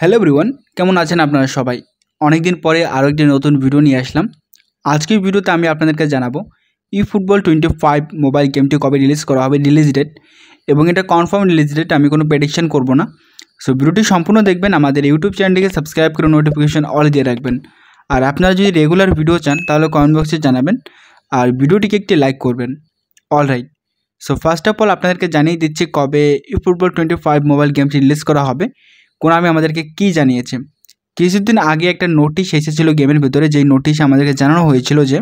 hello ব্রিওয়ান কেমন আছেন আপনারা সবাই অনেকদিন পরে আরও একটি নতুন ভিডিও নিয়ে আসলাম আজকের ভিডিওতে আমি আপনাদেরকে জানাবো e football twenty five mobile গেমটি কবে রিলিজ করা হবে রিলিজ ডেট এবং এটা কনফার্ম রিলিজ ডেট আমি কোনো প্রেডিকশান করব না সো ভিডিওটি সম্পূর্ণ দেখবেন আমাদের ইউটিউব চ্যানেলটিকে সাবস্ক্রাইব করে নোটিফিকেশন অল দিয়ে রাখবেন আর আপনারা যদি রেগুলার ভিডিও চান তাহলে কমেন্ট বক্সে জানাবেন আর ভিডিওটিকে একটি লাইক করবেন all right so first of all আপনাদেরকে জানিয়ে দিচ্ছি কবে e football twenty five mobile গেমটি রিলিজ করা হবে কোনামি আমাদেরকে কি জানিয়েছে কিছুদিন আগে একটা নোটিশ এসেছিল গেমের ভিতরে যেই নোটিশ আমাদেরকে জানানো হয়েছিল যে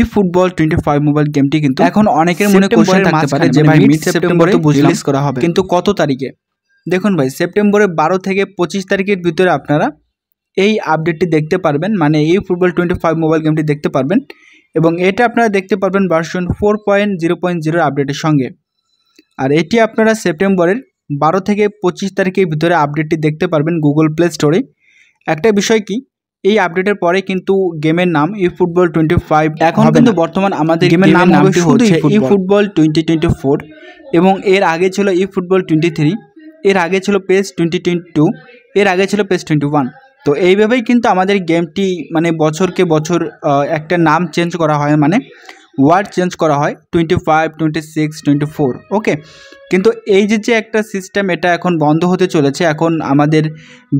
e football twenty five mobile গেমটি কিন্তু এখন অনেকের মনে কোশ্চেন থাকতে পারে যে ভাই মিড সেপ্টেম্বরে রিলিজ করা হবে কিন্তু কত তারিখে দেখুন ভাই সেপ্টেম্বরের বারো থেকে পঁচিশ তারিখের ভিতরে আপনারা এই আপডেটটি দেখতে পারবেন মানে এই ফুটবল টোয়েন্টি ফাইভ মোবাইল গেমটি দেখতে পারবেন এবং এটা আপনারা দেখতে পারবেন version four point zero point জিরোর আপডেটের সঙ্গে আর এটি আপনারা সেপ্টেম্বরের বারো থেকে পঁচিশ তারিখের ভিতরে আপডেটটি দেখতে পারবেন গুগল প্লে স্টোরে একটা বিষয় কি এই আপডেটের পরে কিন্তু গেমের নাম ই ফুটবল টোয়েন্টি ফাইভ এখন কিন্তু বর্তমান আমাদের গেমের নাম হচ্ছে e football twenty twenty four এবং এর আগে ছিল ই ফুটবল টোয়েন্টি থ্রি এর আগে ছিল পেস টোয়েন্টি টোয়েন্টি টু এর আগে ছিল পেস টোয়েন্টি ওয়ান তো এইভাবেই কিন্তু আমাদের গেমটি মানে বছরকে বছর একটা নাম চেঞ্জ করা হয় মানে ওয়ার্ড চেঞ্জ করা হয় twenty five twenty six twenty four okay কিন্তু এই যে যে একটা সিস্টেম এটা এখন বন্ধ হতে চলেছে এখন আমাদের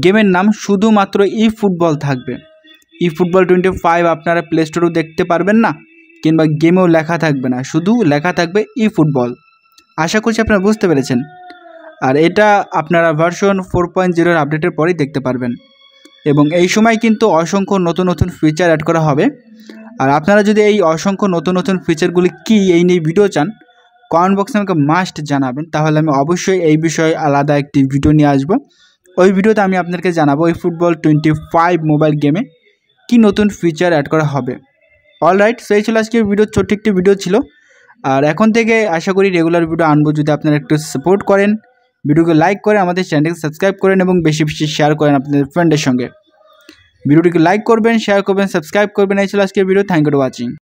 গেমের নাম শুধুমাত্র ই ফুটবল থাকবে ই ফুটবল টোয়েন্টি ফাইভ আপনারা প্লে স্টোরেও দেখতে পারবেন না কিংবা গেমেও লেখা থাকবে না শুধু লেখা থাকবে ই ফুটবল আশা করছি আপনারা বুঝতে পেরেছেন আর এটা আপনারা ভার্সন ফোর পয়েন্ট জিরোর আপডেটের পরেই দেখতে পারবেন এবং এই সময় কিন্তু অসংখ্য নতুন নতুন ফিচার অ্যাড করা হবে আর আপনারা যদি এই অসংখ্য নতুন নতুন ফিচারগুলি কি এই নিয়ে ভিডিও চান কমেন্ট বক্সে আমাকে মাস্ট জানাবেন তাহলে আমি অবশ্যই এই বিষয়ে আলাদা একটি ভিডিও নিয়ে আসবো ওই ভিডিওতে আমি আপনাদেরকে জানাবো ওই ফুটবল টোয়েন্টি ফাইভ মোবাইল গেমে কি নতুন ফিচার অ্যাড করা হবে অলরাইট সেই ছিল আজকের ভিডিও ছোট্ট একটি ভিডিও ছিল আর এখন থেকে আশা করি রেগুলার ভিডিও আনবো যদি আপনারা একটু সাপোর্ট করেন ভিডিওকে লাইক করে আমাদের চ্যানেলকে সাবস্ক্রাইব করেন এবং বেশি বেশি শেয়ার করেন আপনাদের ফ্রেন্ডের সঙ্গে ভিডিওটিকে লাইক করবেন শেয়ার করবেন সাবস্ক্রাইব করবেন তাহলে আজকে video thank you for watching